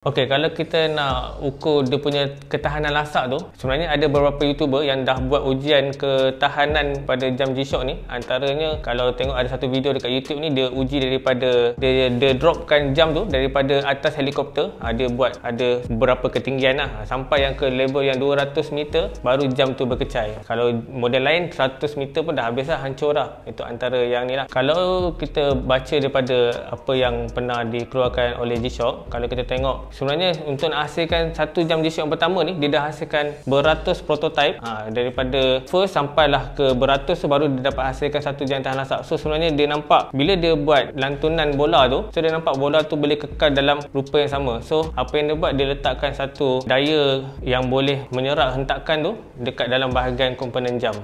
Okey, kalau kita nak ukur dia punya ketahanan lasak tu sebenarnya ada beberapa youtuber yang dah buat ujian ketahanan pada jam G-Shock ni antaranya kalau tengok ada satu video dekat YouTube ni dia uji daripada dia, dia dropkan jam tu daripada atas helikopter ha, dia buat ada berapa ketinggian lah ha, sampai yang ke level yang 200 meter baru jam tu berkecai kalau model lain 100 meter pun dah habis lah hancur lah itu antara yang ni lah kalau kita baca daripada apa yang pernah dikeluarkan oleh G-Shock kalau kita tengok sebenarnya untuk nak hasilkan satu jam GC yang pertama ni dia dah hasilkan beratus prototype ha, daripada first sampailah ke beratus tu baru dia dapat hasilkan satu jam tahan lasak so sebenarnya dia nampak bila dia buat lantunan bola tu so dia nampak bola tu boleh kekal dalam rupa yang sama so apa yang dia buat dia letakkan satu daya yang boleh menyerap hentakan tu dekat dalam bahagian komponen jam